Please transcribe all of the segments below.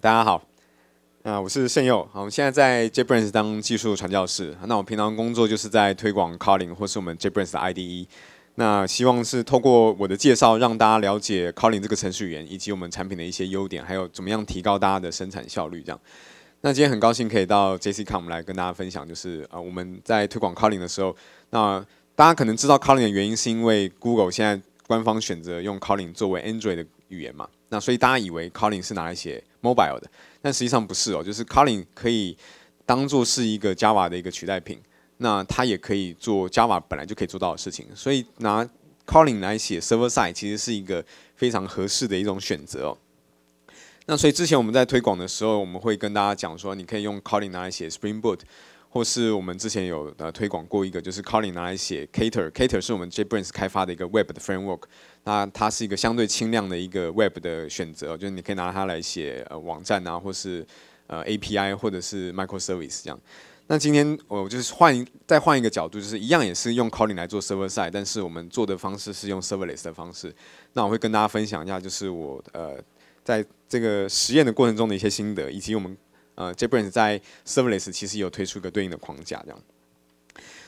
大家好，啊，我是盛佑，好，我现在在 j b r a i n s 当技术传教士。那我平常工作就是在推广 c a l l i n g 或是我们 j b r a i n s 的 IDE。那希望是透过我的介绍，让大家了解 c a l l i n g 这个程序员以及我们产品的一些优点，还有怎么样提高大家的生产效率。这样。那今天很高兴可以到 J C Com 来跟大家分享，就是啊，我们在推广 c a l l i n g 的时候，那大家可能知道 c a l l i n g 的原因，是因为 Google 现在官方选择用 c a l l i n g 作为 Android 的语言嘛。那所以大家以为 c a l l i n g 是哪一些？mobile 的，但实际上不是哦，就是 c o l i n 可以当做是一个 Java 的一个取代品，那它也可以做 Java 本来就可以做到的事情，所以拿 c o l i n 来写 server side 其实是一个非常合适的一种选择哦。那所以之前我们在推广的时候，我们会跟大家讲说，你可以用 c o l i n 拿来写 Spring Boot。或是我们之前有呃推广过一个，就是 c o l l i n 拿来写 c a t e r c a t e r 是我们 j b r a i n s 开发的一个 Web 的 Framework，那它是一个相对轻量的一个 Web 的选择，就是你可以拿它来写呃网站啊，或是呃 API 或者是 Micro Service 这样。那今天我就是换再换一个角度，就是一样也是用 c o l l i n 来做 Server Side，但是我们做的方式是用 Serverless 的方式。那我会跟大家分享一下，就是我呃在这个实验的过程中的一些心得，以及我们。呃，Jibran 在 Serverless 其实有推出一个对应的框架，这样。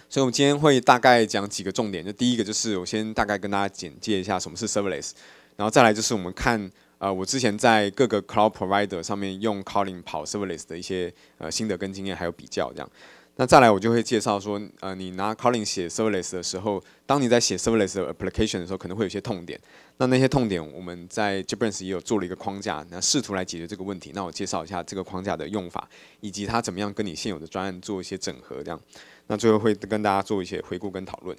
所以，我们今天会大概讲几个重点，就第一个就是我先大概跟大家简介一下什么是 Serverless，然后再来就是我们看呃，我之前在各个 Cloud Provider 上面用 c a l l i n g 跑 Serverless 的一些呃心得跟经验，还有比较这样。那再来，我就会介绍说，呃，你拿 c o l l i n 写 Serverless 的时候，当你在写 Serverless application 的时候，可能会有一些痛点。那那些痛点，我们在 Jibranse 也有做了一个框架，那试图来解决这个问题。那我介绍一下这个框架的用法，以及它怎么样跟你现有的专案做一些整合，这样。那最后会跟大家做一些回顾跟讨论。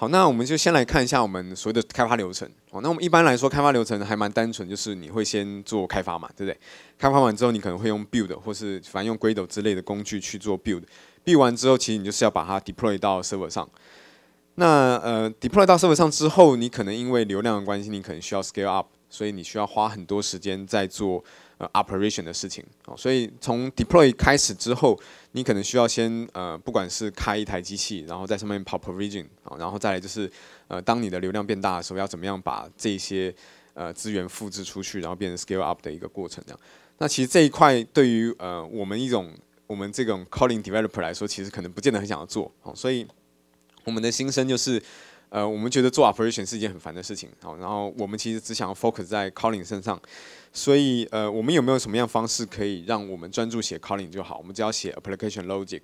好，那我们就先来看一下我们所谓的开发流程。哦，那我们一般来说开发流程还蛮单纯，就是你会先做开发嘛，对不对？开发完之后，你可能会用 build 或是反正用 Gradle 之类的工具去做 build。build 完之后，其实你就是要把它 deploy 到 server 上。那呃，deploy 到 server 上之后，你可能因为流量的关系，你可能需要 scale up，所以你需要花很多时间在做呃 operation 的事情。哦，所以从 deploy 开始之后。你可能需要先呃，不管是开一台机器，然后在上面跑 provision 啊，然后再来就是，呃，当你的流量变大的时候，要怎么样把这些呃资源复制出去，然后变成 scale up 的一个过程这样。那其实这一块对于呃我们一种我们这种 calling developer 来说，其实可能不见得很想要做啊，所以我们的心声就是。呃，我们觉得做 operation 是一件很烦的事情，好，然后我们其实只想要 focus 在 calling 身上，所以呃，我们有没有什么样方式可以让我们专注写 calling 就好？我们只要写 application logic，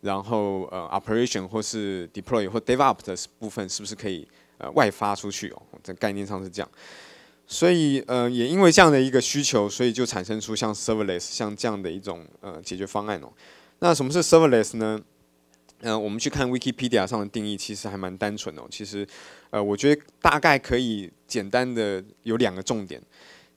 然后呃，operation 或是 deploy 或 develop 的部分是不是可以呃外发出去哦？这概念上是这样，所以呃，也因为这样的一个需求，所以就产生出像 serverless 像这样的一种呃解决方案哦。那什么是 serverless 呢？嗯，我们去看 Wikipedia 上的定义，其实还蛮单纯哦。其实，呃，我觉得大概可以简单的有两个重点。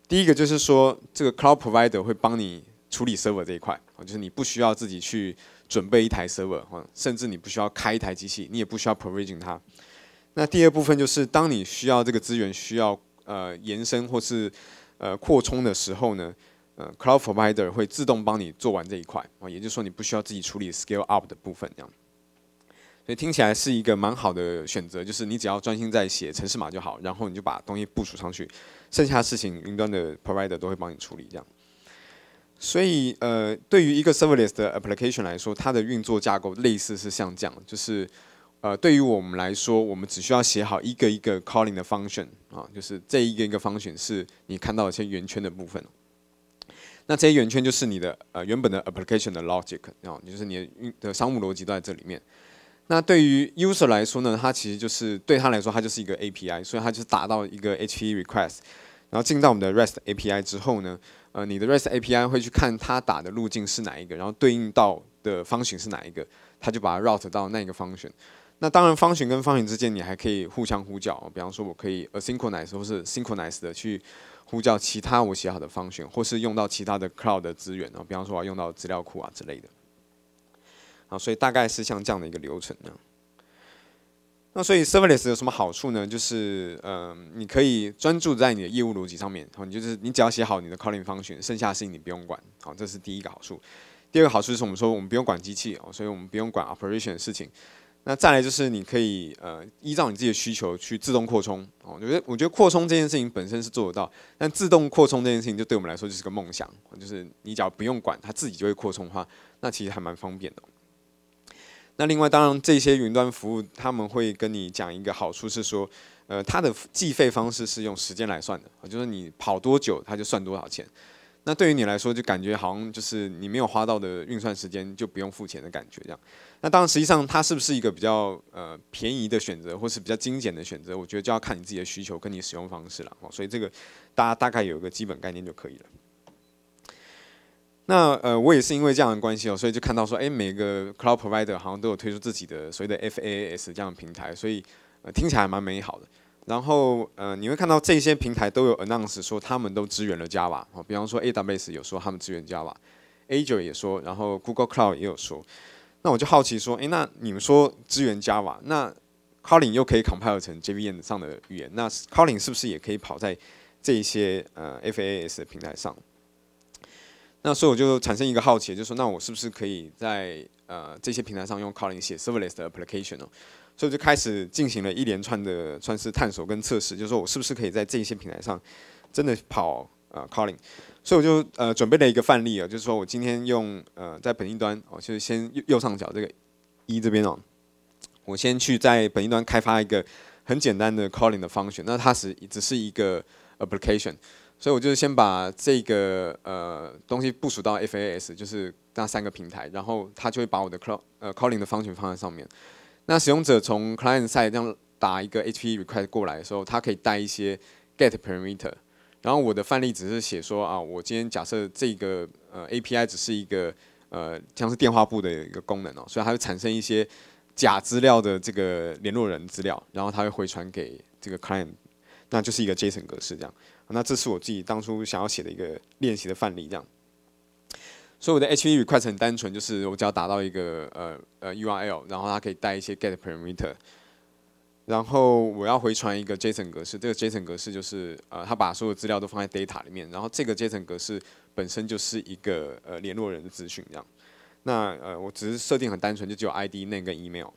第一个就是说，这个 Cloud Provider 会帮你处理 Server 这一块，就是你不需要自己去准备一台 Server，甚至你不需要开一台机器，你也不需要 Provision 它。那第二部分就是，当你需要这个资源需要呃延伸或是呃扩充的时候呢，呃，Cloud Provider 会自动帮你做完这一块，啊，也就是说你不需要自己处理 Scale Up 的部分这样。所以听起来是一个蛮好的选择，就是你只要专心在写程式码就好，然后你就把东西部署上去，剩下事情云端的 provider 都会帮你处理这样。所以呃，对于一个 serverless 的 application 来说，它的运作架构类似是像这样，就是呃，对于我们来说，我们只需要写好一个一个 calling 的 function 啊，就是这一个一个 function 是你看到一些圆圈的部分，那这些圆圈就是你的呃原本的 application 的 logic 啊，就是你的运的商务逻辑都在这里面。那对于 user 来说呢，它其实就是对他来说，它就是一个 API，所以他就是打到一个 HTTP request，然后进到我们的 REST API 之后呢，呃，你的 REST API 会去看它打的路径是哪一个，然后对应到的方形是哪一个，他就把它 route 到那个 function。那当然方形跟方形之间你还可以互相呼叫，比方说我可以 asynchronous 或是 synchronous 的去呼叫其他我写好的 function，或是用到其他的 cloud 的资源，然后比方说我要用到资料库啊之类的。啊，所以大概是像这样的一个流程呢。那所以 serverless 有什么好处呢？就是呃，你可以专注在你的业务逻辑上面，好，就是你只要写好你的 calling function，剩下的事情你不用管。好，这是第一个好处。第二个好处就是我们说我们不用管机器哦，所以我们不用管 operation 的事情。那再来就是你可以呃依照你自己的需求去自动扩充哦。我觉得我觉得扩充这件事情本身是做得到，但自动扩充这件事情就对我们来说就是个梦想。就是你只要不用管，它自己就会扩充的话，那其实还蛮方便的。那另外，当然这些云端服务他们会跟你讲一个好处是说，呃，它的计费方式是用时间来算的，就是你跑多久它就算多少钱。那对于你来说，就感觉好像就是你没有花到的运算时间就不用付钱的感觉这样。那当然，实际上它是不是一个比较呃便宜的选择，或是比较精简的选择，我觉得就要看你自己的需求跟你使用方式了。所以这个大家大概有一个基本概念就可以了。那呃，我也是因为这样的关系哦，所以就看到说，哎，每个 cloud provider 好像都有推出自己的所谓的 FaaS 这样的平台，所以听起来蛮美好的。然后呃，你会看到这些平台都有 announce 说他们都支援了 Java，哦，比方说 AWS 有说他们支援 Java，Azure 也说，然后 Google Cloud 也有说。那我就好奇说，哎，那你们说支援 Java，那 c o l l i n 又可以 compile 成 JVM 上的语言，那 c o l l i n 是不是也可以跑在这些呃 FaaS 平台上？那所以我就产生一个好奇，就是说，那我是不是可以在呃这些平台上用 c o r l i n g 写 Serverless 的 Application 哦？所以就开始进行了一连串的算是探索跟测试，就是说我是不是可以在这些平台上真的跑呃 c o r l i n g 所以我就呃准备了一个范例啊，就是说我今天用呃在本地端，我就是先右右上角这个一这边哦，我先去在本地端开发一个很简单的 c a l l i n g 的 function，那它是只是一个 Application。所以我就是先把这个呃东西部署到 FAS，就是那三个平台，然后它就会把我的 call 呃 calling 的 function 放在上面。那使用者从 client side 这样打一个 HTTP request 过来的时候，它可以带一些 get parameter。然后我的范例只是写说啊，我今天假设这个呃 API 只是一个呃像是电话簿的一个功能哦，所以它会产生一些假资料的这个联络人资料，然后它会回传给这个 client。那就是一个 JSON 格式这样，那这是我自己当初想要写的一个练习的范例这样。所以我的 HTTP 快成很单纯，就是我只要达到一个呃呃 URL，然后它可以带一些 GET parameter，然后我要回传一个 JSON 格式。这个 JSON 格式就是呃，它把所有资料都放在 data 里面，然后这个 JSON 格式本身就是一个呃联络人的资讯这样。那呃，我只是设定很单纯，就只有 ID、Name 跟 Email。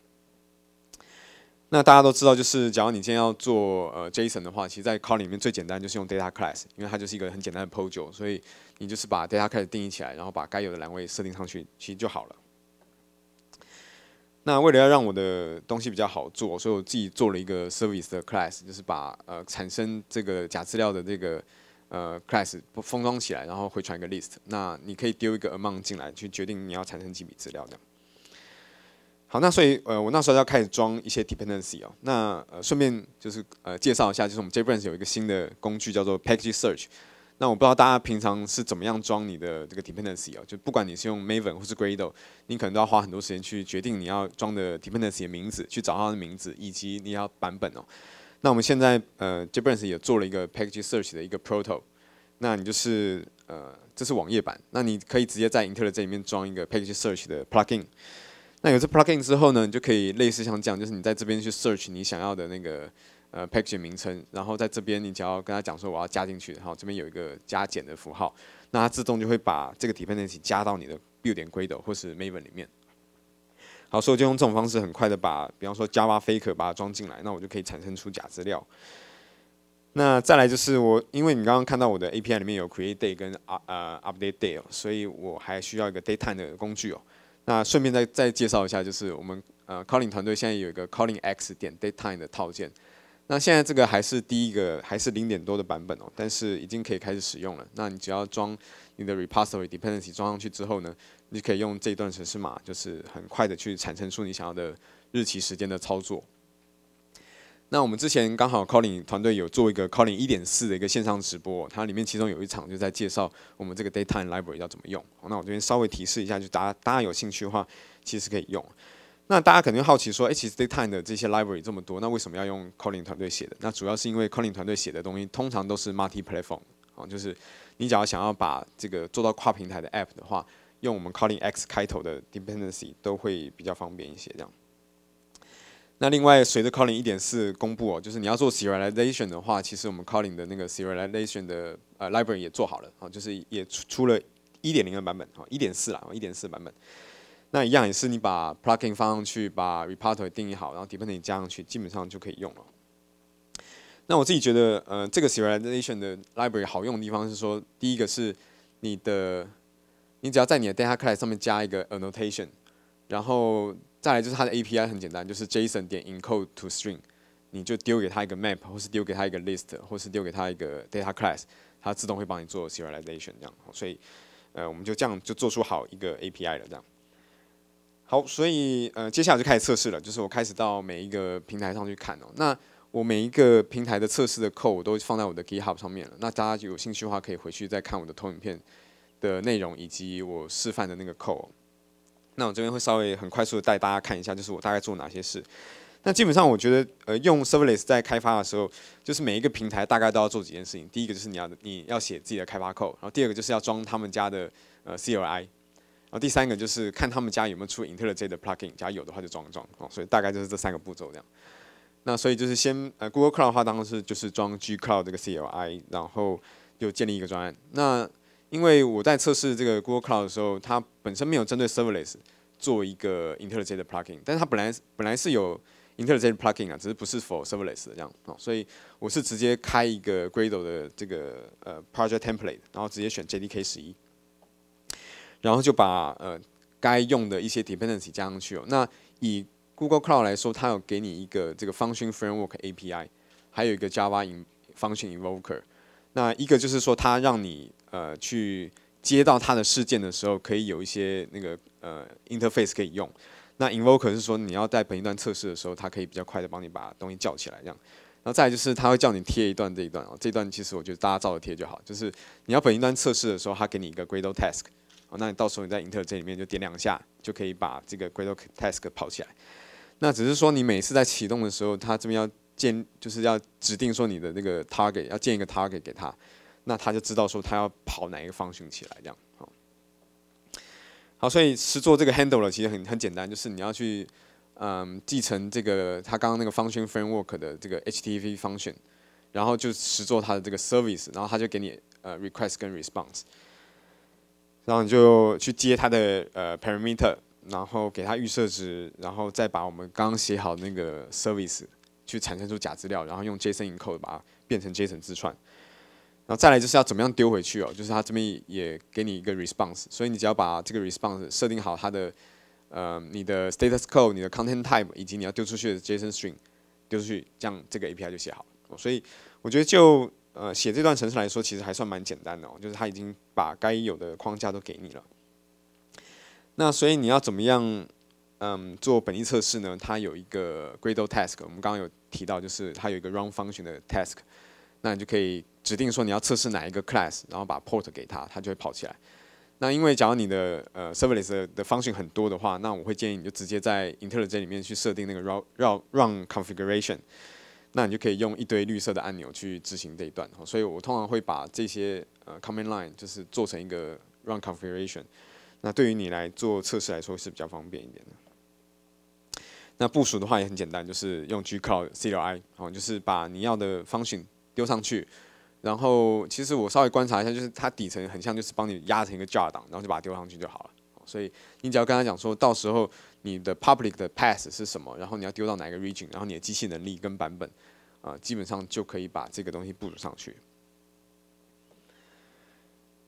那大家都知道，就是假如你今天要做呃 JSON 的话，其实，在 c a l l 里面最简单就是用 Data Class，因为它就是一个很简单的 POJO，所以你就是把 Data Class 定义起来，然后把该有的栏位设定上去，其实就好了。那为了要让我的东西比较好做，所以我自己做了一个 Service 的 Class，就是把呃产生这个假资料的这个呃 Class 封装起来，然后回传一个 List。那你可以丢一个 Amount 进来，去决定你要产生几笔资料这样。好，那所以呃，我那时候要开始装一些 dependency 哦。那呃，顺便就是呃，介绍一下，就是我们 j b r a i n s 有一个新的工具叫做 Package Search。那我不知道大家平常是怎么样装你的这个 dependency 哦，就不管你是用 Maven 或是 Gradle，你可能都要花很多时间去决定你要装的 dependency 的名字，去找它的名字，以及你要版本哦。那我们现在呃 j b r a i n s 也做了一个 Package Search 的一个 proto。那你就是呃，这是网页版，那你可以直接在 IntelliJ 里面装一个 Package Search 的 plugin。那有这 p l u g i n 之后呢，你就可以类似像这样，就是你在这边去 search 你想要的那个呃 package 名称，然后在这边你只要跟他讲说我要加进去然后这边有一个加减的符号，那它自动就会把这个 d e n c 西加到你的 build.gradle 或是 Maven 里面。好，所以就用这种方式很快的把比方说 Java Faker 把它装进来，那我就可以产生出假资料。那再来就是我因为你刚刚看到我的 API 里面有 create day 跟呃 update day 哦，所以我还需要一个 d a y time 的工具哦。那顺便再再介绍一下，就是我们呃，Colin 团队现在有一个 Colin X 点 Datetime 的套件。那现在这个还是第一个，还是零点多的版本哦，但是已经可以开始使用了。那你只要装你的 Repository Dependency 装上去之后呢，你可以用这一段程式码，就是很快的去产生出你想要的日期时间的操作。那我们之前刚好 c o l l i n 团队有做一个 c o l l i n 一点四的一个线上直播，它里面其中有一场就在介绍我们这个 d a t t i m e Library 要怎么用。那我这边稍微提示一下，就大家大家有兴趣的话，其实可以用。那大家肯定好奇说，哎，其实 d a t t i m e 的这些 Library 这么多，那为什么要用 c o l l i n 团队写的？那主要是因为 c o l l i n 团队写的东西通常都是 Multi Platform，啊，就是你只要想要把这个做到跨平台的 App 的话，用我们 c o l l i n X 开头的 Dependency 都会比较方便一些，这样。那另外，随着 Calling 一点四公布哦，就是你要做 serialization 的话，其实我们 Calling 的那个 serialization 的呃 library 也做好了啊，就是也出出了一点零的版本啊，一点四啦，一点四版本。那一样也是你把 plugin 放上去，把 repository 定义好，然后 dependency 加上去，基本上就可以用了。那我自己觉得，呃，这个 serialization 的 library 好用的地方是说，第一个是你的，你只要在你的 data class 上面加一个 annotation，然后再来就是它的 API 很简单，就是 JSON 点 encode to string，你就丢给他一个 Map，或是丢给他一个 List，或是丢给他一个 Data Class，它自动会帮你做 serialization 这样。所以，呃，我们就这样就做出好一个 API 了这样。好，所以呃，接下来就开始测试了，就是我开始到每一个平台上去看哦。那我每一个平台的测试的 code 我都放在我的 GitHub 上面了，那大家有兴趣的话可以回去再看我的投影片的内容以及我示范的那个 code。那我这边会稍微很快速的带大家看一下，就是我大概做哪些事。那基本上我觉得，呃，用 Serverless 在开发的时候，就是每一个平台大概都要做几件事情。第一个就是你要你要写自己的开发库，然后第二个就是要装他们家的呃 CLI，然后第三个就是看他们家有没有出 i n t e J 的 p l u g i n 假如有的话就装一装。哦，所以大概就是这三个步骤这样。那所以就是先呃 Google Cloud 的话，当时就是装 G Cloud 这个 CLI，然后就建立一个专案。那因为我在测试这个 Google Cloud 的时候，它本身没有针对 Serverless 做一个 IntelliJ 的 Plugin，但是它本来本来是有 IntelliJ Plugin 啊，只是不是 for Serverless 这样哦。所以我是直接开一个 Gradle 的这个呃 Project Template，然后直接选 JDK 十一，然后就把呃该用的一些 Dependency 加上去哦。那以 Google Cloud 来说，它有给你一个这个 Function Framework API，还有一个 Java in Function Invoker。那一个就是说它让你呃，去接到它的事件的时候，可以有一些那个呃 interface 可以用。那 invoker 是说你要在本一段测试的时候，它可以比较快的帮你把东西叫起来这样。然后再来就是它会叫你贴一段这一段哦，这段其实我觉得大家照着贴就好。就是你要本一段测试的时候，它给你一个 gradle task，哦，那你到时候你在 i n t e r 这里面就点两下，就可以把这个 gradle task 跑起来。那只是说你每次在启动的时候，它这边要建，就是要指定说你的那个 target，要建一个 target 给它。那他就知道说他要跑哪一个方向起来这样，好，好，所以实做这个 handle 了，其实很很简单，就是你要去，嗯，继承这个他刚刚那个 function framework 的这个 HTV function，然后就实做他的这个 service，然后他就给你呃 request 跟 response，然后你就去接他的呃 parameter，然后给它预设值，然后再把我们刚写好那个 service 去产生出假资料，然后用 JSON encode 把它变成 JSON 字串。然后再来就是要怎么样丢回去哦，就是它这边也给你一个 response，所以你只要把这个 response 设定好它的，呃，你的 status code、你的 content type 以及你要丢出去的 JSON string 丢出去，这样这个 API 就写好了。所以我觉得就呃写这段程式来说，其实还算蛮简单的哦，就是它已经把该有的框架都给你了。那所以你要怎么样嗯做本地测试呢？它有一个 Gradle task，我们刚刚有提到，就是它有一个 run function 的 task，那你就可以。指定说你要测试哪一个 class，然后把 port 给它，它就会跑起来。那因为假如你的呃 serverless 的 function 很多的话，那我会建议你就直接在 IntelliJ 里面去设定那个 run run configuration，那你就可以用一堆绿色的按钮去执行这一段。所以我通常会把这些呃 command line 就是做成一个 run configuration，那对于你来做测试来说是比较方便一点的。那部署的话也很简单，就是用 gcloud cli 哦，就是把你要的 function 丢上去。然后，其实我稍微观察一下，就是它底层很像，就是帮你压成一个 jar 档，然后就把它丢上去就好了。所以你只要跟他讲说，到时候你的 public 的 path 是什么，然后你要丢到哪个 region，然后你的机器能力跟版本，啊，基本上就可以把这个东西部署上去。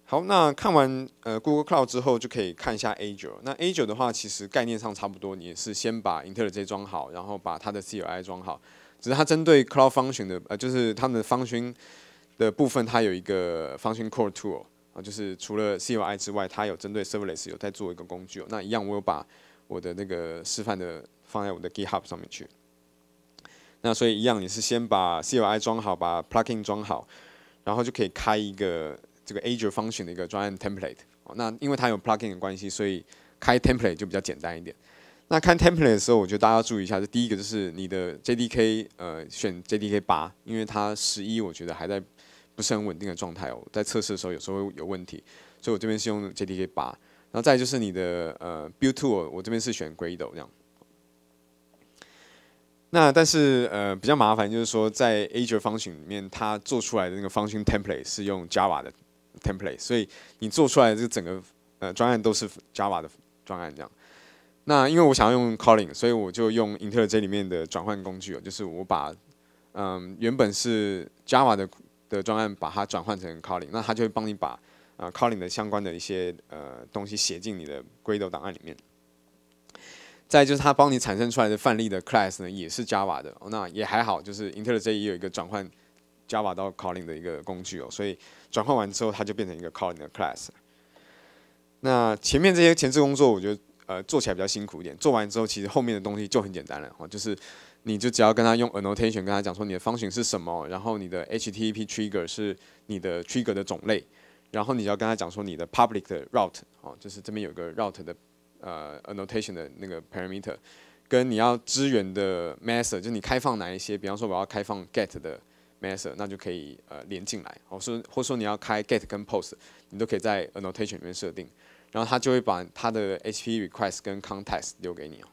好，那看完呃 Google Cloud 之后，就可以看一下 A 九。那 A 九的话，其实概念上差不多，也是先把 i n t e l l 装好，然后把它的 CLI 装好。只是它针对 Cloud Function 的，呃，就是他们的 Function。的部分，它有一个 Function Core Tool 啊，就是除了 CLI 之外，它有针对 Serverless 有在做一个工具。那一样，我有把我的那个示范的放在我的 GitHub 上面去。那所以一样，也是先把 CLI 装好，把 Plugin 装好，然后就可以开一个这个 Azure Function 的一个专案 Template。那因为它有 Plugin 的关系，所以开 Template 就比较简单一点。那看 Template 的时候，我觉得大家注意一下，这第一个就是你的 JDK，呃，选 JDK 八，因为它十一我觉得还在。不是很稳定的状态哦，在测试的时候有时候会有问题，所以我这边是用 JDK 八，然后再就是你的呃 build tool，我这边是选 Gradle 这样。那但是呃比较麻烦，就是说在 Azure Function 里面它做出来的那个 Function Template 是用 Java 的 Template，所以你做出来的这整个呃专案都是 Java 的专案这样。那因为我想要用 c o l l i n 所以我就用 IntelliJ 里面的转换工具哦，就是我把嗯原本是 Java 的的专案把它转换成 c a l l i n g 那它就会帮你把啊 c a l l i n g 的相关的一些呃东西写进你的 Gradle 档案里面。再就是它帮你产生出来的范例的 class 呢，也是 Java 的，那也还好，就是 IntelliJ 也有一个转换 Java 到 c a l l i n g 的一个工具哦，所以转换完之后，它就变成一个 c a l l i n g 的 class。那前面这些前置工作，我觉得呃做起来比较辛苦一点，做完之后，其实后面的东西就很简单了哦，就是。你就只要跟他用 annotation 跟他讲说你的方形是什么，然后你的 HTTP trigger 是你的 trigger 的种类，然后你要跟他讲说你的 public 的 route 哦，就是这边有个 route 的呃 annotation 的那个 parameter，跟你要支援的 method，就你开放哪一些，比方说我要开放 get 的 method，那就可以呃连进来，或是或说你要开 get 跟 post，你都可以在 annotation 里面设定，然后他就会把他的 HTTP request 跟 context 留给你哦。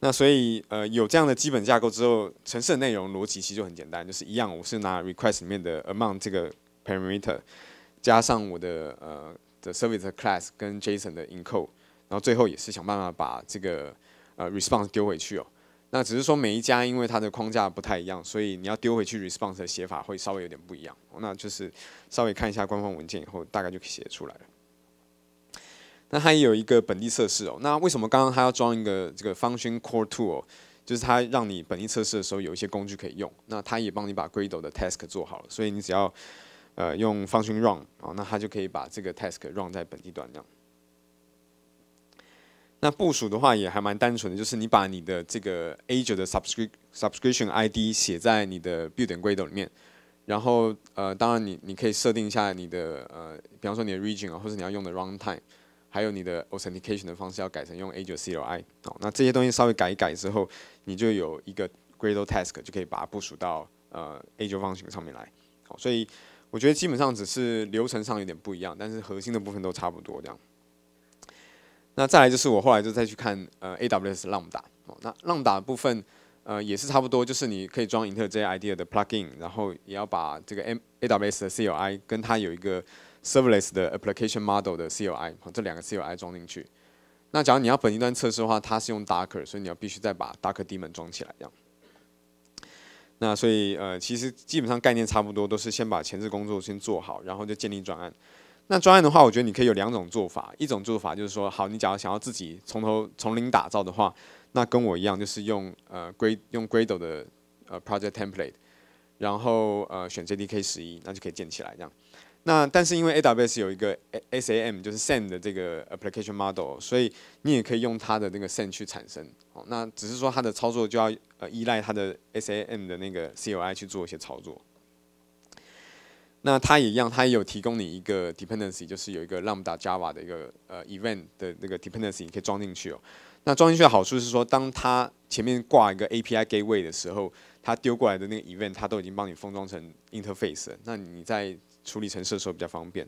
那所以，呃，有这样的基本架构之后，程式的内容逻辑其实就很简单，就是一样，我是拿 request 里面的 amount 这个 parameter，加上我的呃的 service class 跟 JSON 的 encode，然后最后也是想办法把这个呃 response 丢回去哦。那只是说每一家因为它的框架不太一样，所以你要丢回去 response 的写法会稍微有点不一样。那就是稍微看一下官方文件以后，大概就可以写出来了。那它也有一个本地测试哦。那为什么刚刚它要装一个这个 Function Core Tool？就是它让你本地测试的时候有一些工具可以用。那它也帮你把 Gradle 的 Task 做好了，所以你只要呃用 Function Run，哦，那它就可以把这个 Task Run 在本地端上。那部署的话也还蛮单纯的就是你把你的这个 Azure 的 Subscription ID 写在你的 Build 点 Gradle 里面，然后呃，当然你你可以设定一下你的呃，比方说你的 Region 啊，或者你要用的 Runtime。还有你的 authentication 的方式要改成用 a 九 c O i 好，那这些东西稍微改一改之后，你就有一个 Gradle task 就可以把它部署到呃 a z u 方形上面来好，所以我觉得基本上只是流程上有点不一样，但是核心的部分都差不多这样。那再来就是我后来就再去看呃 AWS Lambda 那 Lambda 部分呃也是差不多，就是你可以装 i n t e l i j IDEA 的 plugin，然后也要把这个 M AWS 的 CLI 跟它有一个 Serverless 的 Application Model 的 CLI，这两个 CLI 装进去。那假如你要本地端测试的话，它是用 Docker，所以你要必须再把 Docker Daemon 装起来。这样。那所以呃，其实基本上概念差不多，都是先把前置工作先做好，然后就建立专案。那专案的话，我觉得你可以有两种做法。一种做法就是说，好，你假如想要自己从头从零打造的话，那跟我一样，就是用呃 Gradle 的呃 Project Template，然后呃选 JDK 十一，那就可以建起来这样。那但是因为 A W S 有一个 S A M，就是 Sam 的这个 Application Model，所以你也可以用它的那个 Sam 去产生。哦，那只是说它的操作就要呃依赖它的 S A M 的那个 C O I 去做一些操作。那它也一样，它也有提供你一个 Dependency，就是有一个 Lambda Java 的一个呃 Event 的那个 Dependency 你可以装进去。哦。那装进去的好处是说，当它前面挂一个 A P I Gateway 的时候，它丢过来的那个 Event，它都已经帮你封装成 Interface。那你在处理成色的时候比较方便。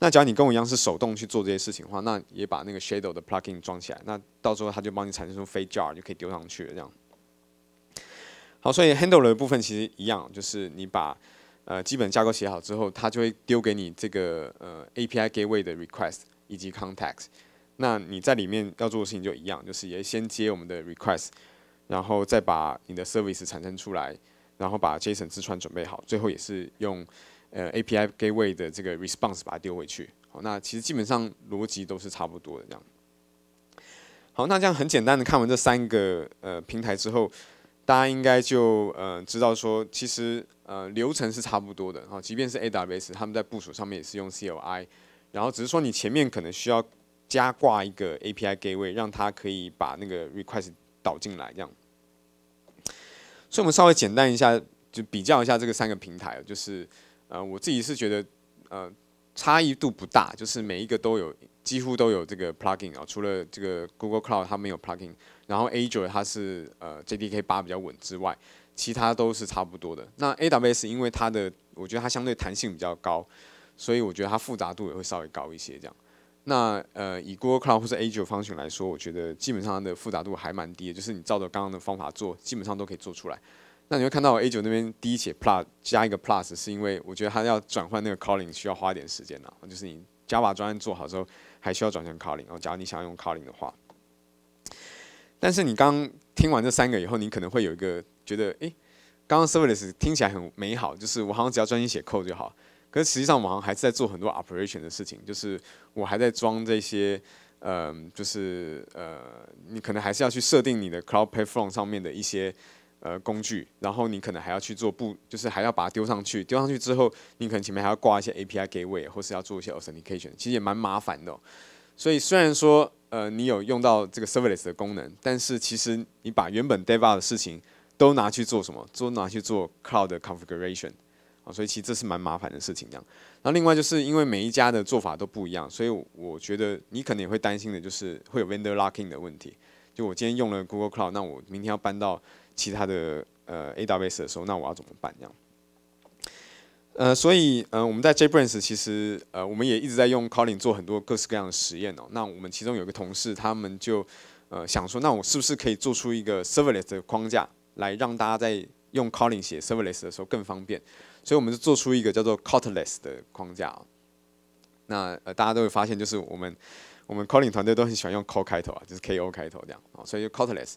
那假如你跟我一样是手动去做这些事情的话，那也把那个 shadow 的 p l u g i n 装起来，那到时候它就帮你产生出非 jar，就可以丢上去了这样。好，所以 handle 的部分其实一样，就是你把呃基本架构写好之后，它就会丢给你这个呃 API gateway 的 request 以及 context。那你在里面要做的事情就一样，就是也先接我们的 request，然后再把你的 service 产生出来，然后把 JSON 字串准备好，最后也是用。呃，API Gateway 的这个 response 把它丢回去。好，那其实基本上逻辑都是差不多的这样。好，那这样很简单的看完这三个呃平台之后，大家应该就呃知道说，其实呃流程是差不多的。好，即便是 AWS，他们在部署上面也是用 CLI，然后只是说你前面可能需要加挂一个 API Gateway，让它可以把那个 request 导进来这样。所以我们稍微简单一下，就比较一下这个三个平台，就是。呃，我自己是觉得，呃，差异度不大，就是每一个都有，几乎都有这个 plugin 啊，除了这个 Google Cloud 它没有 plugin，然后 Azure 它是呃 JDK 八比较稳之外，其他都是差不多的。那 AWS 因为它的，我觉得它相对弹性比较高，所以我觉得它复杂度也会稍微高一些这样。那呃，以 Google Cloud 或是 Azure 方程来说，我觉得基本上的复杂度还蛮低的，就是你照着刚刚的方法做，基本上都可以做出来。那你会看到我 A 九那边第一写 Plus 加一个 Plus，是因为我觉得它要转换那个 Calling 需要花一点时间呐。就是你 Java 专案做好之后，还需要转向 Calling。哦，假如你想要用 Calling 的话，但是你刚听完这三个以后，你可能会有一个觉得，哎，刚刚 Serverless 听起来很美好，就是我好像只要专心写 Code 就好。可是实际上我好像还是在做很多 Operation 的事情，就是我还在装这些，呃，就是呃，你可能还是要去设定你的 Cloud Platform 上面的一些。呃，工具，然后你可能还要去做不，就是还要把它丢上去，丢上去之后，你可能前面还要挂一些 API Gateway，或是要做一些 Authentication，其实也蛮麻烦的。所以虽然说，呃，你有用到这个 s e r v e r l e s s 的功能，但是其实你把原本 d e v o 的事情都拿去做什么？都拿去做 Cloud Configuration 啊，所以其实这是蛮麻烦的事情这样。那另外就是因为每一家的做法都不一样，所以我觉得你可能也会担心的就是会有 Vendor Locking 的问题。就我今天用了 Google Cloud，那我明天要搬到。其他的呃 AWS 的时候，那我要怎么办这样？呃，所以呃我们在 JBrains 其实呃我们也一直在用 Calling 做很多各式各样的实验哦。那我们其中有一个同事，他们就呃想说，那我是不是可以做出一个 Serverless 的框架，来让大家在用 Calling 写 Serverless 的时候更方便？所以我们就做出一个叫做 Coatless 的框架哦。那呃大家都会发现，就是我们我们 Calling 团队都很喜欢用 Co 开头啊，就是 KO 开头这样啊，所以 Coatless。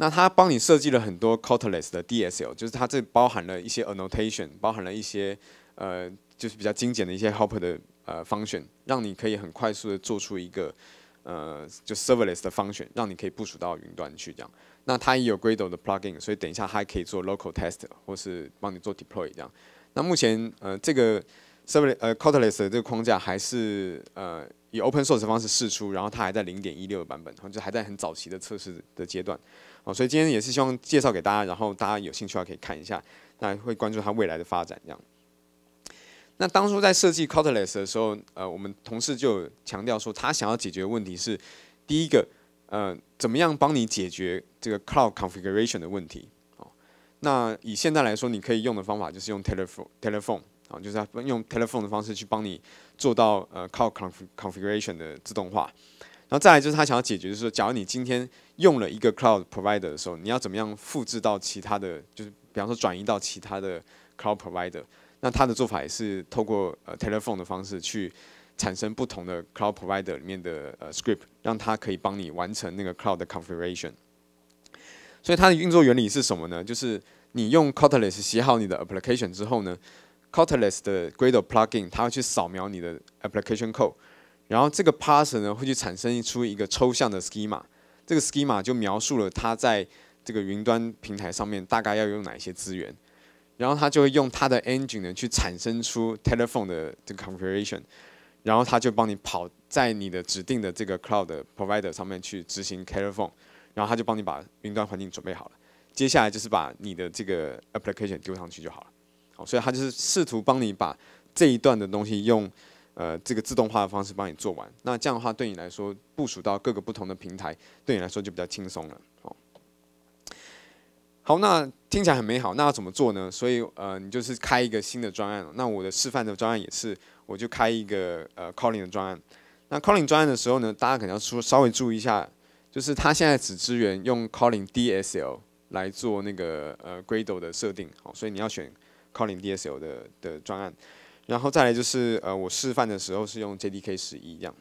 那它帮你设计了很多 c o t l i s 的 DSL，就是它这包含了一些 annotation，包含了一些呃，就是比较精简的一些 helper 的呃 function，让你可以很快速的做出一个呃就 serverless 的 function，让你可以部署到云端去这样。那它也有 Gradle 的 plugin，所以等一下它还可以做 local test 或是帮你做 deploy 这样。那目前呃这个 serverless 的这个框架还是呃以 open source 方式试出，然后它还在0.16版本，然后就还在很早期的测试的阶段。哦，所以今天也是希望介绍给大家，然后大家有兴趣的话可以看一下，那会关注它未来的发展这样。那当初在设计 c o t l e s s 的时候，呃，我们同事就强调说，他想要解决的问题是：第一个，呃，怎么样帮你解决这个 Cloud Configuration 的问题？哦，那以现在来说，你可以用的方法就是用 Telephone Telephone 啊，就是用 Telephone 的方式去帮你做到呃 Cloud Configuration 的自动化。然后再来就是他想要解决，就是说，假如你今天。用了一个 cloud provider 的时候，你要怎么样复制到其他的？就是比方说转移到其他的 cloud provider，那他的做法也是透过呃 telephone 的方式去产生不同的 cloud provider 里面的呃 script，让它可以帮你完成那个 cloud 的 configuration。所以它的运作原理是什么呢？就是你用 Kotlin 写好你的 application 之后呢，Kotlin 的 Gradle plugin 它会去扫描你的 application code，然后这个 parser 呢会去产生出一个抽象的 schema。这个 schema 就描述了它在这个云端平台上面大概要用哪些资源，然后它就会用它的 engine 呢去产生出 telephone 的这个 configuration，然后它就帮你跑在你的指定的这个 cloud provider 上面去执行 telephone，然后它就帮你把云端环境准备好了，接下来就是把你的这个 application 丢上去就好了。好，所以它就是试图帮你把这一段的东西用。呃，这个自动化的方式帮你做完，那这样的话对你来说部署到各个不同的平台，对你来说就比较轻松了。好，好，那听起来很美好，那要怎么做呢？所以呃，你就是开一个新的专案。那我的示范的专案也是，我就开一个呃 Calling 的专案。那 Calling 专案的时候呢，大家可能要说稍微注意一下，就是它现在只支援用 Calling DSL 来做那个呃 Gradle 的设定，好，所以你要选 Calling DSL 的的专案。然后再来就是，呃，我示范的时候是用 JDK 十一样。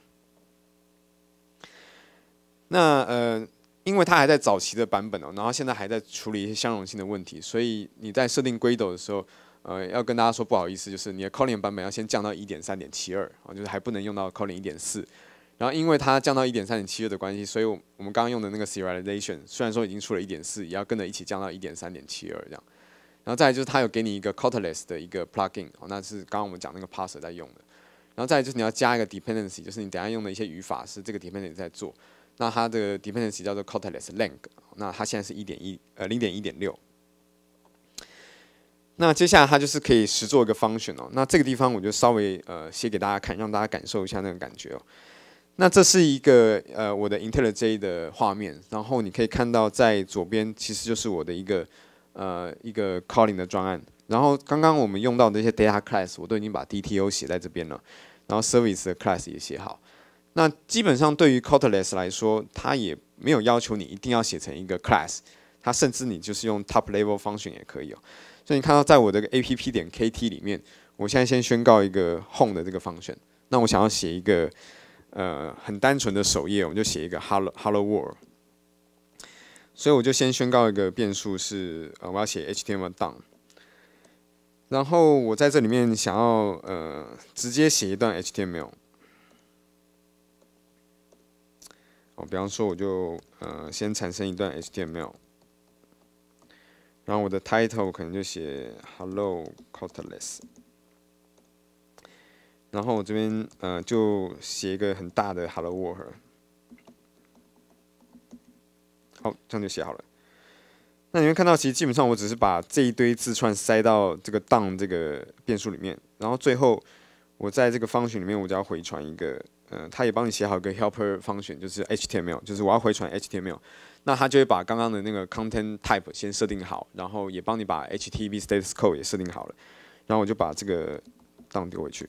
那呃，因为它还在早期的版本哦，然后现在还在处理一些相容性的问题，所以你在设定 g u d 的时候，呃，要跟大家说不好意思，就是你的 Coilin 版本要先降到一点三点七二啊，就是还不能用到 Coilin 一点四。然后因为它降到一点三点七二的关系，所以我们刚刚用的那个 Serialization 虽然说已经出了一点四，也要跟着一起降到一点三点七二这样。然后再来就是它有给你一个 c o t l i n 的一个 plugin，哦，那是刚刚我们讲那个 parser 在用的。然后再来就是你要加一个 dependency，就是你等下用的一些语法是这个 dependency 在做。那它的 dependency 叫做 c o t l i n Lang，那它现在是一点一呃零点一点六。那接下来它就是可以实做一个 function 哦。那这个地方我就稍微呃写给大家看，让大家感受一下那个感觉哦。那这是一个呃我的 IntelliJ 的画面，然后你可以看到在左边其实就是我的一个。呃，一个 calling 的专案，然后刚刚我们用到的那些 data class，我都已经把 DTO 写在这边了，然后 service class 也写好。那基本上对于 Kotlin 来说，它也没有要求你一定要写成一个 class，它甚至你就是用 top level function 也可以哦。所以你看到在我的 app 点 kt 里面，我现在先宣告一个 home 的这个 function，那我想要写一个呃很单纯的首页，我们就写一个 hello hello world。所以我就先宣告一个变数是，呃，我要写 HTML down。然后我在这里面想要，呃，直接写一段 HTML。哦，比方说，我就，呃，先产生一段 HTML。然后我的 title 可能就写 Hello Cottless。然后我这边，呃，就写一个很大的 Hello World。好，这样就写好了。那你会看到，其实基本上我只是把这一堆字串塞到这个 down 这个变数里面，然后最后我在这个 function 里面，我只要回传一个，嗯，它也帮你写好一个 helper function，就是 HTML，就是我要回传 HTML，那它就会把刚刚的那个 content type 先设定好，然后也帮你把 HTTP status code 也设定好了，然后我就把这个 down 回去。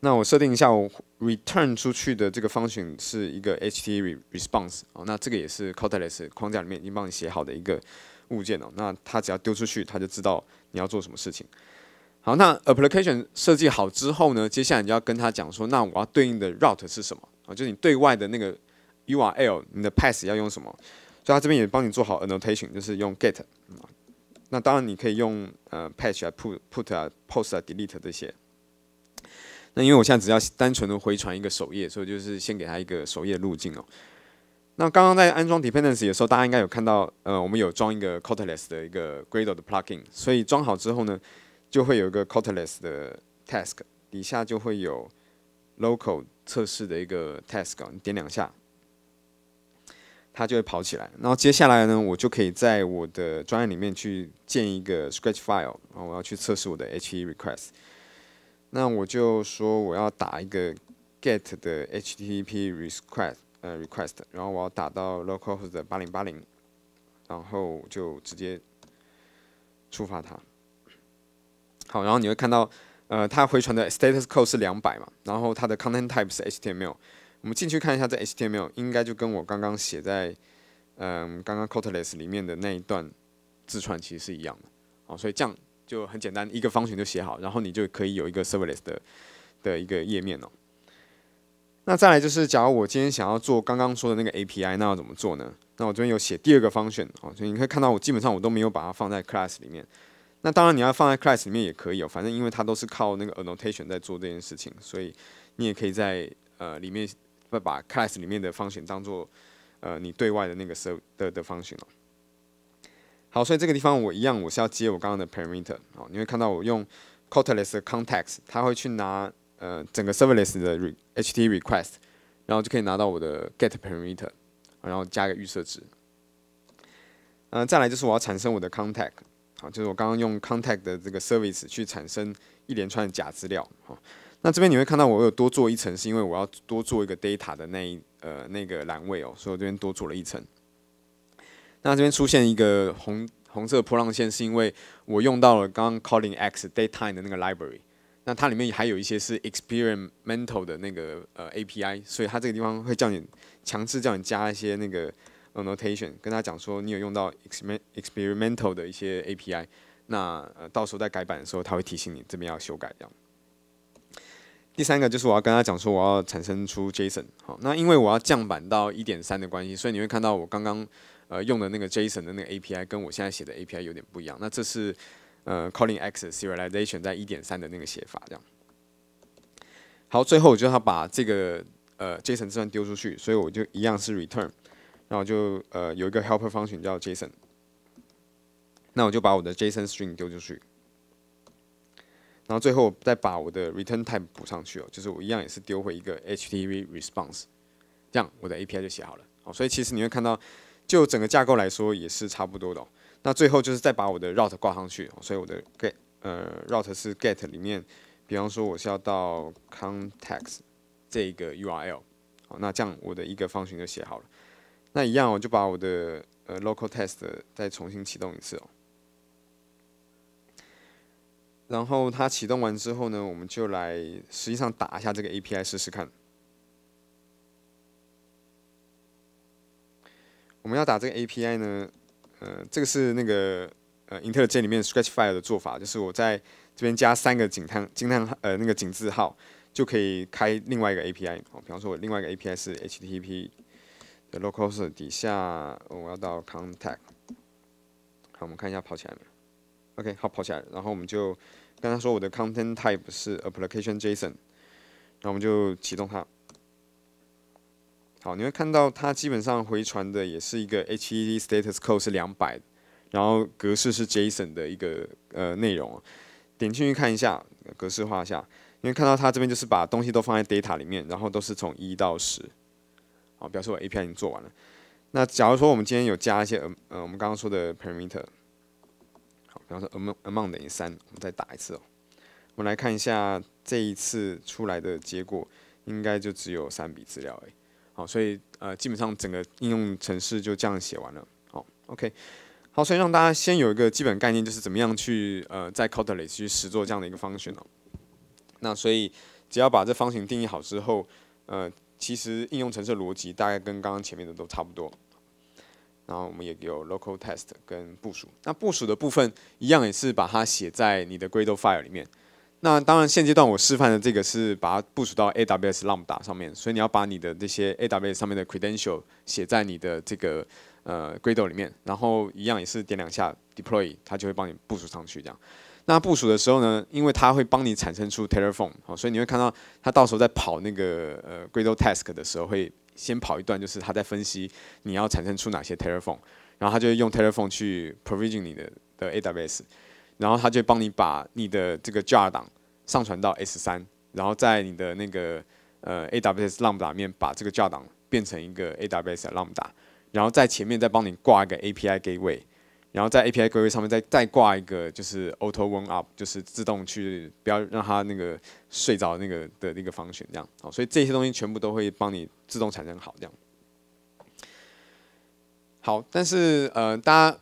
那我设定一下，我 return 出去的这个 function 是一个 H T R e s p o n s e 啊，那这个也是 C o e l e s s i 框架里面已经帮你写好的一个物件哦。那它只要丢出去，它就知道你要做什么事情。好，那 Application 设计好之后呢，接下来你就要跟他讲说，那我要对应的 Route 是什么啊？就是你对外的那个 U R L，你的 Path 要用什么？所以它这边也帮你做好 Annotation，就是用 Get。嗯。那当然你可以用呃 Patch 啊、P u t 啊、P o s t 啊、D e l e t e 这些。那因为我现在只要单纯的回传一个首页，所以就是先给他一个首页路径哦。那刚刚在安装 dependency 的时候，大家应该有看到，呃，我们有装一个 Kotlin 的一个 Gradle 的 plugin，所以装好之后呢，就会有一个 Kotlin 的 task，底下就会有 local 测试的一个 task，你点两下，它就会跑起来。然后接下来呢，我就可以在我的专业里面去建一个 scratch file，然后我要去测试我的 h e request。那我就说我要打一个 get 的 HTTP request，呃 request，然后我要打到 localhost 的八零八零，然后就直接触发它。好，然后你会看到，呃，它回传的 status code 是两百嘛，然后它的 content type 是 HTML。我们进去看一下这 HTML，应该就跟我刚刚写在，嗯，刚刚 Kotlin 里面的那一段自传其实是一样的。好，所以这样。就很简单，一个方程就写好，然后你就可以有一个 serverless 的的一个页面哦。那再来就是，假如我今天想要做刚刚说的那个 API，那要怎么做呢？那我这边有写第二个方 n 哦，所以你可以看到我基本上我都没有把它放在 class 里面。那当然你要放在 class 里面也可以，哦，反正因为它都是靠那个 annotation 在做这件事情，所以你也可以在呃里面把 class 里面的方选当做呃你对外的那个 s 设的的方程哦。好，所以这个地方我一样，我是要接我刚刚的 parameter 哦，你会看到我用 c o u t l e s s context，它会去拿呃整个 serverless 的 h t request，然后就可以拿到我的 get parameter，然后加个预设值。嗯，再来就是我要产生我的 contact，好，就是我刚刚用 contact 的这个 service 去产生一连串假资料。好，那这边你会看到我有多做一层，是因为我要多做一个 data 的那一呃那个栏位哦，所以我这边多做了一层。那这边出现一个红红色波浪线，是因为我用到了刚刚 c a l l i n g X Daytime 的那个 library。那它里面还有一些是 experimental 的那个呃 API，所以它这个地方会叫你强制叫你加一些那个 annotation，跟他讲说你有用到 experimental 的一些 API。那呃到时候在改版的时候，他会提醒你这边要修改掉。第三个就是我要跟他讲说，我要产生出 JSON 好。那因为我要降版到一点三的关系，所以你会看到我刚刚。呃，用的那个 JSON 的那个 API 跟我现在写的 API 有点不一样。那这是呃 Calling X Serialization 在一点三的那个写法，这样。好，最后我就要他把这个呃 JSON 字段丢出去，所以我就一样是 return。然后就呃有一个 helper function 叫 JSON。那我就把我的 JSON string 丢出去，然后最后再把我的 return type 补上去哦，就是我一样也是丢回一个 HTV response。这样我的 API 就写好了。好，所以其实你会看到。就整个架构来说也是差不多的。那最后就是再把我的 route 挂上去，所以我的 get，呃，route 是 get 里面，比方说我是要到 contacts 这个 URL，好，那这样我的一个方程就写好了。那一样，我就把我的呃 local test 再重新启动一次哦。然后它启动完之后呢，我们就来实际上打一下这个 API 试试看。我们要打这个 API 呢，呃，这个是那个呃 i n t e l c 里面 scratch file 的做法，就是我在这边加三个井叹井叹呃那个井字号，就可以开另外一个 API。哦，比方说我另外一个 API 是 HTTP 的 localhost 底下，我要到 contact。好，我们看一下跑起来没有？OK，好，跑起来了。然后我们就跟他说我的 content type 是 application JSON，然后我们就启动它。好，你会看到它基本上回传的也是一个 HTTP status code 是两百，然后格式是 JSON 的一个呃内容。点进去看一下，格式化下，你会看到它这边就是把东西都放在 data 里面，然后都是从一到十。好，表示我 API 已经做完了。那假如说我们今天有加一些呃呃我们刚刚说的 parameter，好，比方说 amount amount 等于三，我们再打一次哦。我们来看一下这一次出来的结果，应该就只有三笔资料哎。好，所以呃，基本上整个应用程式就这样写完了。好，OK，好，所以让大家先有一个基本概念，就是怎么样去呃，在 Kotlin 里去实做这样的一个 function 哦。那所以只要把这方形定义好之后，呃，其实应用程式逻辑大概跟刚刚前面的都差不多。然后我们也有 local test 跟部署。那部署的部分一样也是把它写在你的 Gradle file 里面。那当然，现阶段我示范的这个是把它部署到 AWS Lambda 上面，所以你要把你的这些 AWS 上面的 credential 写在你的这个呃 Gradle 里面，然后一样也是点两下 Deploy，它就会帮你部署上去这样。那部署的时候呢，因为它会帮你产生出 terraform，所以你会看到它到时候在跑那个呃 Gradle task 的时候，会先跑一段，就是它在分析你要产生出哪些 terraform，然后它就会用 terraform 去 provision 你的的 AWS。然后他就帮你把你的这个 jar 档上传到 S 三，然后在你的那个呃 AWS Lambda 面把这个 jar 档变成一个 AWS Lambda，然后在前面再帮你挂一个 API Gateway，然后在 API Gateway 上面再再挂一个就是 Auto Warm Up，就是自动去不要让它那个睡着那个的那个方选这样，好，所以这些东西全部都会帮你自动产生好这样。好，但是呃大家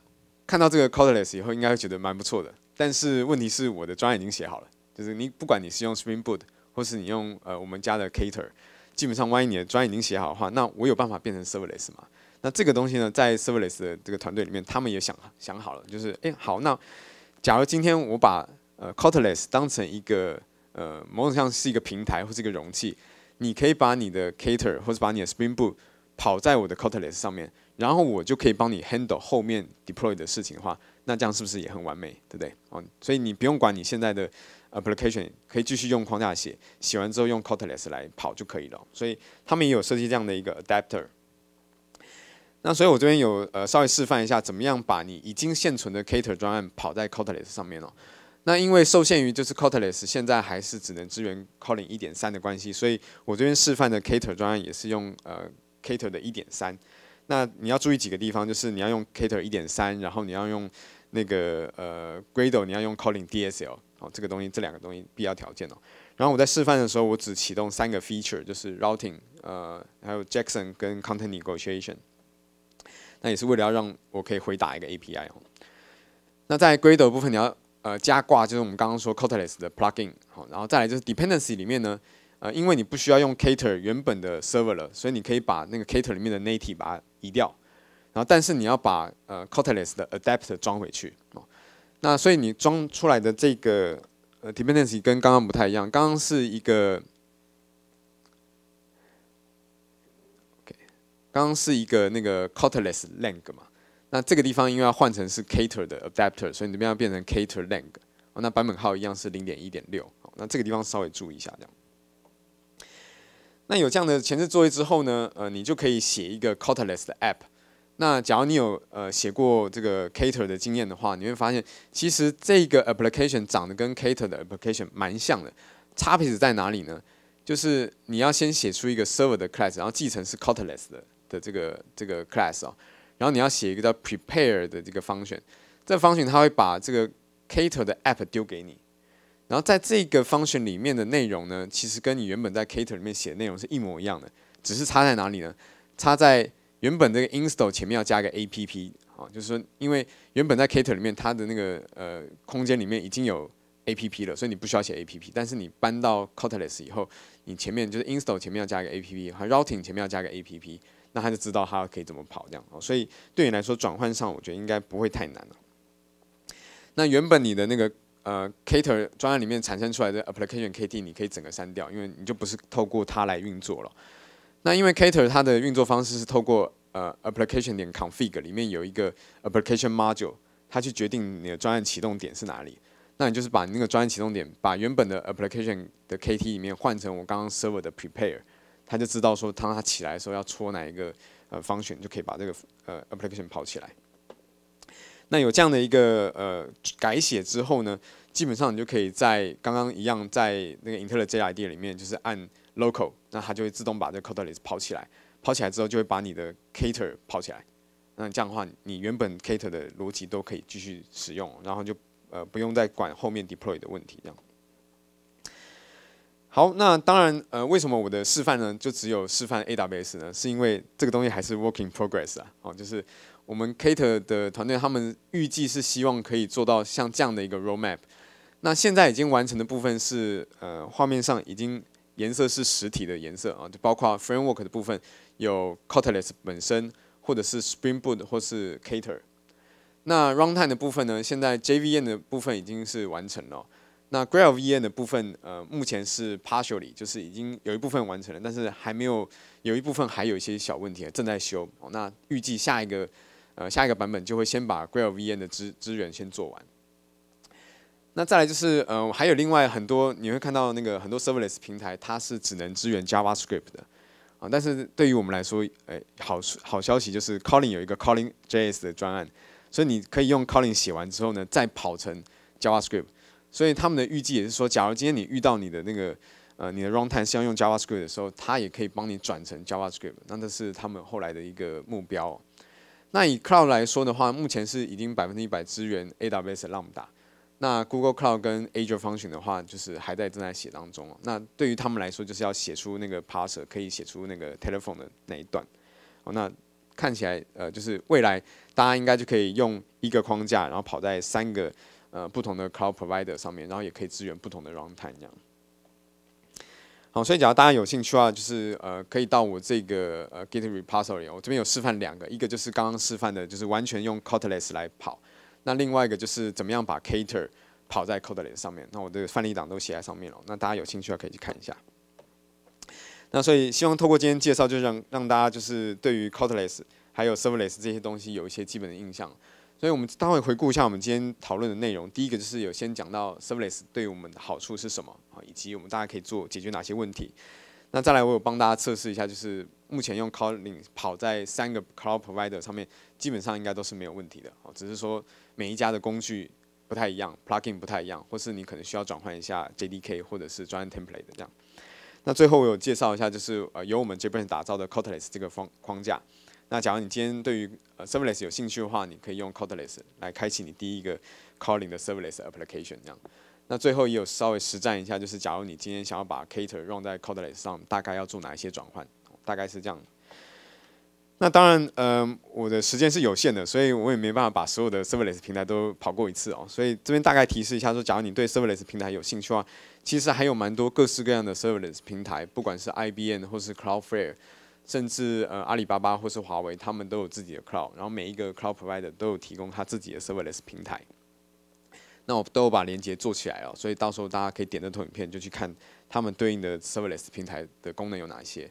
看到这个 c o d e l e s s 以后应该会觉得蛮不错的。但是问题是，我的专案已经写好了。就是你不管你是用 Spring Boot 或是你用呃我们家的 c a t e r 基本上万一你的专案已经写好的话，那我有办法变成 Serverless 吗？那这个东西呢，在 Serverless 的这个团队里面，他们也想想好了，就是哎好，那假如今天我把呃 Kotalis 当成一个呃某种像是一个平台或是一个容器，你可以把你的 c a t e r 或是把你的 Spring Boot 跑在我的 Kotalis 上面，然后我就可以帮你 handle 后面 deploy 的事情的话。那这样是不是也很完美，对不对？哦，所以你不用管你现在的 application，可以继续用框架写，写完之后用 Kotlin 来跑就可以了。所以他们也有设计这样的一个 adapter。那所以我这边有呃稍微示范一下，怎么样把你已经现存的 k t e r 专案跑在 Kotlin 上面哦。那因为受限于就是 Kotlin 现在还是只能支援 Kotlin 一点三的关系，所以我这边示范的 k t e r 专案也是用呃 k t e r 的一点三。那你要注意几个地方，就是你要用 k t e r 一点三，然后你要用那个呃，Gradle 你要用 Calling DSL 哦，这个东西这两个东西必要条件哦。然后我在示范的时候，我只启动三个 feature，就是 Routing，呃，还有 Jackson 跟 Content Negotiation。那也是为了要让我可以回答一个 API 哦。那在 Gradle 部分你要呃加挂就是我们刚刚说 c o t e l e s s 的 Plugin 哦，然后再来就是 Dependency 里面呢，呃，因为你不需要用 Cater 原本的 Server 了，所以你可以把那个 Cater 里面的 Native 把它移掉。然后，但是你要把呃 c o t a l y s 的 Adapter 装回去哦。那所以你装出来的这个呃 Dependency 跟刚刚不太一样，刚刚是一个，OK，刚刚是一个那个 c o t a l y s Lang 嘛。那这个地方因为要换成是 Cater 的 Adapter，所以你这边要变成 Cater Lang。哦，那版本号一样是零点一点六。哦，那这个地方稍微注意一下这样。那有这样的前置作业之后呢，呃，你就可以写一个 c o t a l y s 的 App。那假如你有呃写过这个 c a t e r 的经验的话，你会发现其实这个 application 长得跟 c a t e r 的 application 蛮像的。差别子在哪里呢？就是你要先写出一个 server 的 class，然后继承是 Cotless 的的这个这个 class 哦，然后你要写一个叫 prepare 的这个 function。这 function 它会把这个 c a t e r 的 app 丢给你，然后在这个 function 里面的内容呢，其实跟你原本在 c a t e r 里面写的内容是一模一样的，只是差在哪里呢？差在原本这个 install 前面要加个 app 啊，就是说，因为原本在 c a t e r 里面它的那个呃空间里面已经有 app 了，所以你不需要写 app。但是你搬到 kotlin 以后，你前面就是 install 前面要加个 app，和 routing 前面要加个 app，那它就知道它可以怎么跑这样啊。所以对你来说转换上，我觉得应该不会太难了。那原本你的那个呃 c a t e r 专案里面产生出来的 application kt，你可以整个删掉，因为你就不是透过它来运作了。那因为 c a t e r 它的运作方式是透过呃 application 点 config 里面有一个 application module，它去决定你的专案启动点是哪里。那你就是把你那个专案启动点，把原本的 application 的 kt 里面换成我刚刚 server 的 prepare，它就知道说它它起来的时候要戳哪一个呃 function，就可以把这个呃 application 跑起来。那有这样的一个呃改写之后呢，基本上你就可以在刚刚一样在那个 Intellij Idea 里面就是按。local，那它就会自动把这 code s 跑起来，跑起来之后就会把你的 c a t e r 跑起来，那这样的话，你原本 c a t e r 的逻辑都可以继续使用，然后就呃不用再管后面 deploy 的问题。这样，好，那当然呃为什么我的示范呢，就只有示范 AWS 呢？是因为这个东西还是 working progress 啊，哦，就是我们 kater 的团队他们预计是希望可以做到像这样的一个 roadmap，那现在已经完成的部分是呃画面上已经。颜色是实体的颜色啊，就包括 framework 的部分有 Kotlin 本身，或者是 Spring Boot 或是 c a t e r 那 runtime 的部分呢？现在 JVM 的部分已经是完成了。那 g r a a l e VM 的部分，呃，目前是 partially，就是已经有一部分完成了，但是还没有有一部分还有一些小问题正在修。那预计下一个呃下一个版本就会先把 g r a a l e VM 的资资源先做完。那再来就是，嗯，还有另外很多，你会看到那个很多 serverless 平台，它是只能支援 JavaScript 的啊。但是对于我们来说，哎，好好消息就是，Calling 有一个 Calling JS 的专案，所以你可以用 Calling 写完之后呢，再跑成 JavaScript。所以他们的预计也是说，假如今天你遇到你的那个呃，你的 runtime 需要用 JavaScript 的时候，它也可以帮你转成 JavaScript。那这是他们后来的一个目标。那以 Cloud 来说的话，目前是已经百分之一百支援 AWS Lambda。那 Google Cloud 跟 Azure Function 的话，就是还在正在写当中那对于他们来说，就是要写出那个 Parser，可以写出那个 Telephone 的那一段。好，那看起来呃，就是未来大家应该就可以用一个框架，然后跑在三个呃不同的 Cloud Provider 上面，然后也可以支援不同的 Runtime，这样。好，所以只要大家有兴趣的话，就是呃，可以到我这个呃 Git Repository，我这边有示范两个，一个就是刚刚示范的，就是完全用 Kotlin 来跑。那另外一个就是怎么样把 cater 跑在 c o d e l e s s 上面？那我的范例档都写在上面了，那大家有兴趣的话可以去看一下。那所以希望透过今天介绍，就是让让大家就是对于 c o d e l e s s 还有 Serverless 这些东西有一些基本的印象。所以我们待会回顾一下我们今天讨论的内容。第一个就是有先讲到 Serverless 对我们的好处是什么啊，以及我们大家可以做解决哪些问题。那再来我有帮大家测试一下，就是目前用 c l i n s 跑在三个 Cloud Provider 上面，基本上应该都是没有问题的只是说。每一家的工具不太一样 p l u g i n 不太一样，或是你可能需要转换一下 JDK 或者是专业 template 的这样。那最后我有介绍一下，就是呃由我们这边打造的 k o t l i n s t 这个方框架。那假如你今天对于 Serverless 有兴趣的话，你可以用 k o t l i n s t 来开启你第一个 calling 的 Serverless application 这样。那最后也有稍微实战一下，就是假如你今天想要把 c a t e run 在 Kotlinist 上，大概要做哪一些转换？大概是这样。那当然，嗯，我的时间是有限的，所以我也没办法把所有的 serverless 平台都跑过一次哦。所以这边大概提示一下，说假如你对 serverless 平台有兴趣的话，其实还有蛮多各式各样的 serverless 平台，不管是 IBM 或是 Cloudflare，甚至呃阿里巴巴或是华为，他们都有自己的 cloud，然后每一个 cloud provider 都有提供他自己的 serverless 平台。那我都有把链接做起来了，所以到时候大家可以点这投影片就去看他们对应的 serverless 平台的功能有哪些。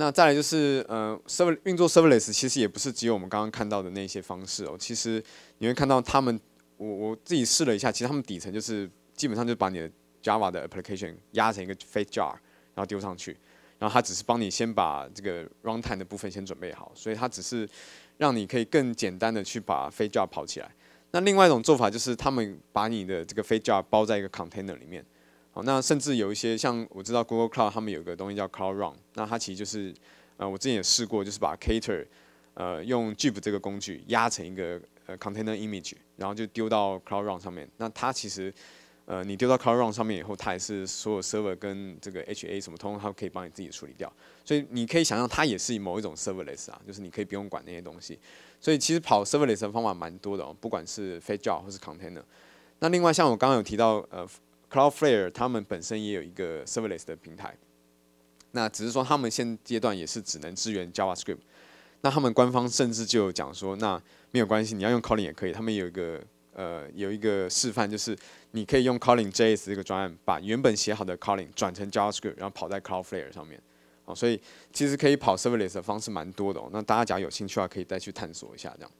那再来就是，呃，serve 运作 serverless 其实也不是只有我们刚刚看到的那些方式哦。其实你会看到他们，我我自己试了一下，其实他们底层就是基本上就把你的 Java 的 application 压成一个 f a k e jar，然后丢上去，然后它只是帮你先把这个 runtime 的部分先准备好，所以它只是让你可以更简单的去把 f a k e jar 跑起来。那另外一种做法就是他们把你的这个 f a k e jar 包在一个 container 里面。好，那甚至有一些像我知道 Google Cloud 他们有个东西叫 Cloud Run，那它其实就是，呃，我之前也试过，就是把 Cater，呃，用 j u j 这个工具压成一个呃 Container Image，然后就丢到 Cloud Run 上面。那它其实，呃，你丢到 Cloud Run 上面以后，它也是所有 Server 跟这个 HA 什么，通通，它可以帮你自己处理掉。所以你可以想象，它也是某一种 Serverless 啊，就是你可以不用管那些东西。所以其实跑 Serverless 的方法蛮多的哦，不管是 f a o b 或是 Container。那另外像我刚刚有提到，呃。Cloudflare 他们本身也有一个 Serverless 的平台，那只是说他们现阶段也是只能支援 JavaScript。那他们官方甚至就讲说，那没有关系，你要用 c o l l i n 也可以。他们有一个呃有一个示范，就是你可以用 c o l l i n JS 这个专案，把原本写好的 c o l l i n 转成 JavaScript，然后跑在 Cloudflare 上面。哦，所以其实可以跑 Serverless 的方式蛮多的哦。那大家如果有兴趣的话，可以再去探索一下这样。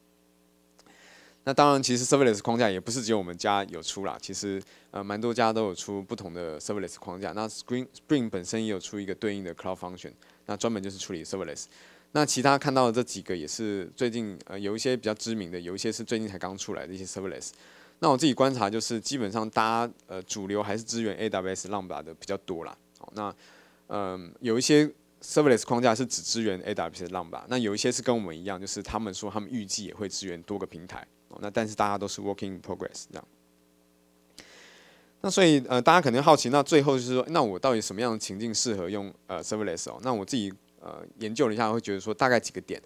那当然，其实 serverless 框架也不是只有我们家有出啦，其实呃蛮多家都有出不同的 serverless 框架。那 Spring Spring 本身也有出一个对应的 Cloud Function，那专门就是处理 serverless。那其他看到的这几个也是最近呃有一些比较知名的，有一些是最近才刚出来的一些 serverless。那我自己观察就是基本上搭呃主流还是支援 AWS Lambda 的比较多啦。好，那嗯有一些 serverless 框架是只支援 AWS Lambda，那有一些是跟我们一样，就是他们说他们预计也会支援多个平台。那但是大家都是 working progress 这样，那所以呃大家肯定好奇，那最后就是说，那我到底什么样的情境适合用呃 serverless 哦？那我自己呃研究了一下，会觉得说大概几个点，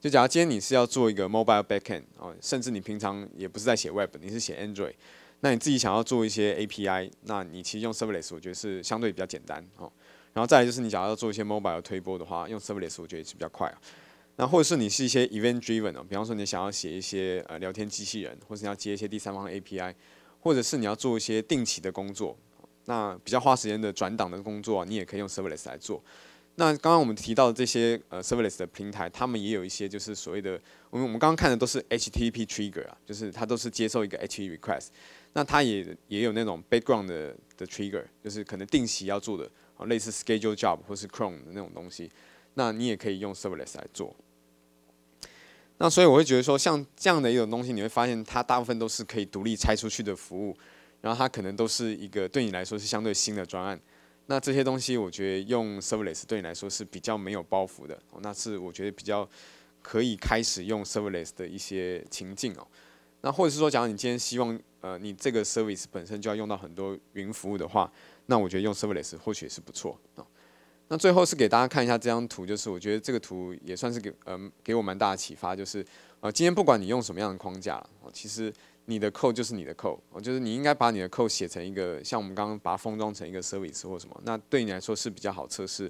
就假如今天你是要做一个 mobile backend 哦，甚至你平常也不是在写 web，你是写 Android，那你自己想要做一些 API，那你其实用 serverless 我觉得是相对比较简单哦。然后再来就是你想要做一些 mobile 的推播的话，用 serverless 我觉得也是比较快啊。那或者是你是一些 event driven 哦，比方说你想要写一些呃聊天机器人，或者你要接一些第三方 API，或者是你要做一些定期的工作，那比较花时间的转档的工作，你也可以用 serverless 来做。那刚刚我们提到的这些呃 serverless 的平台，他们也有一些就是所谓的，因为我们刚刚看的都是 HTTP trigger 啊，就是它都是接受一个 HTTP request，那它也也有那种 background 的的 trigger，就是可能定期要做的，类似 schedule job 或是 c h r o m e 的那种东西，那你也可以用 serverless 来做。那所以我会觉得说，像这样的一种东西，你会发现它大部分都是可以独立拆出去的服务，然后它可能都是一个对你来说是相对新的专案。那这些东西我觉得用 Serverless 对你来说是比较没有包袱的，那是我觉得比较可以开始用 Serverless 的一些情境哦。那或者是说，假如你今天希望呃你这个 Service 本身就要用到很多云服务的话，那我觉得用 Serverless 或许是不错哦。那最后是给大家看一下这张图，就是我觉得这个图也算是给嗯给我蛮大的启发，就是呃今天不管你用什么样的框架，其实你的扣就是你的扣，就是你应该把你的扣写成一个像我们刚刚把它封装成一个 service 或什么，那对你来说是比较好测试。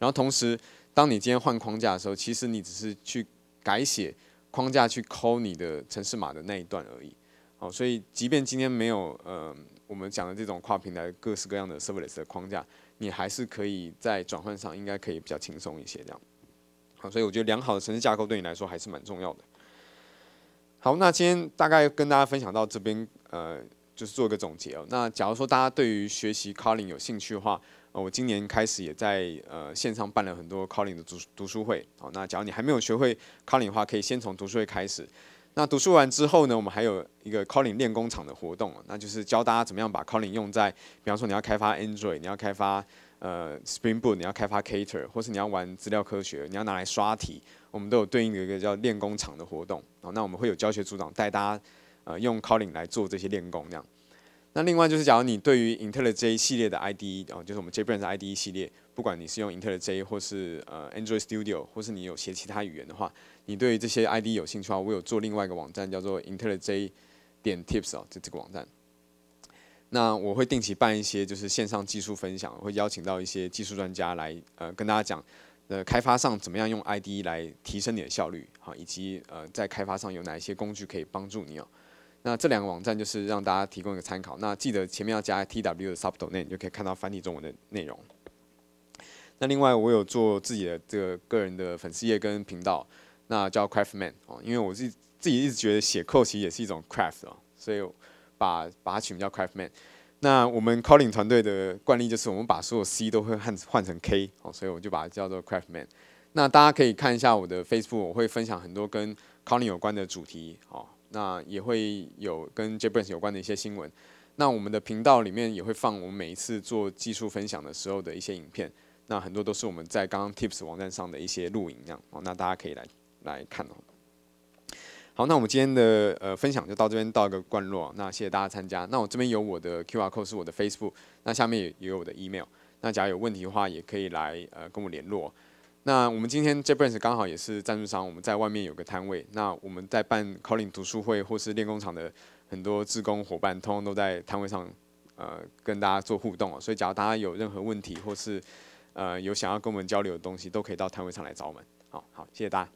然后同时，当你今天换框架的时候，其实你只是去改写框架去抠你的城市码的那一段而已。哦，所以即便今天没有呃我们讲的这种跨平台各式各样的 service 的框架。你还是可以在转换上应该可以比较轻松一些，这样，好，所以我觉得良好的城市架构对你来说还是蛮重要的。好，那今天大概跟大家分享到这边，呃，就是做个总结哦。那假如说大家对于学习 Calling 有兴趣的话，我今年开始也在呃线上办了很多 Calling 的读读书会。好，那假如你还没有学会 Calling 的话，可以先从读书会开始。那读书完之后呢，我们还有一个 c a l l i n g 练工厂的活动，那就是教大家怎么样把 c a l l i n g 用在，比方说你要开发 Android，你要开发呃 Spring Boot，你要开发 a t e r 或是你要玩资料科学，你要拿来刷题，我们都有对应的一个叫练工厂的活动。哦，那我们会有教学组长带大家，呃，用 c a l l i n g 来做这些练功，这样。那另外就是，假如你对于 i n t e l 的 j 这一系列的 IDE，哦，就是我们 j a b r a n s IDE 系列，不管你是用 i n t e l 的 j 或是呃 Android Studio，或是你有写其他语言的话。你对于这些 ID 有兴趣话，我有做另外一个网站，叫做 i n t e r n j 点 Tips 哦，就这个网站。那我会定期办一些就是线上技术分享，会邀请到一些技术专家来呃跟大家讲呃开发上怎么样用 ID 来提升你的效率啊，以及呃在开发上有哪一些工具可以帮助你哦。那这两个网站就是让大家提供一个参考。那记得前面要加 TW 的 Subdomain，你就可以看到繁体中文的内容。那另外我有做自己的这个个人的粉丝页跟频道。那叫 Craftman 哦，因为我是自己一直觉得写 code 其实也是一种 craft 哦，所以把把它取名叫 Craftman。那我们 Collin 团队的惯例就是我们把所有 C 都会换换成 K 哦，所以我就把它叫做 Craftman。那大家可以看一下我的 Facebook，我会分享很多跟 Collin 有关的主题哦，那也会有跟 j a b b n s 有关的一些新闻。那我们的频道里面也会放我们每一次做技术分享的时候的一些影片，那很多都是我们在刚刚 Tips 网站上的一些录影样哦，那大家可以来。来看哦。好，那我们今天的呃分享就到这边到一个贯落，那谢谢大家参加。那我这边有我的 Q R code 是我的 Facebook，那下面也有我的 email。那假如有问题的话，也可以来呃跟我联络。那我们今天 Jabran 刚好也是赞助商，我们在外面有个摊位。那我们在办 Colin 读书会或是练工厂的很多志工伙伴，通通都在摊位上呃跟大家做互动哦。所以，假如大家有任何问题或是呃有想要跟我们交流的东西，都可以到摊位上来找我们。好好，谢谢大家。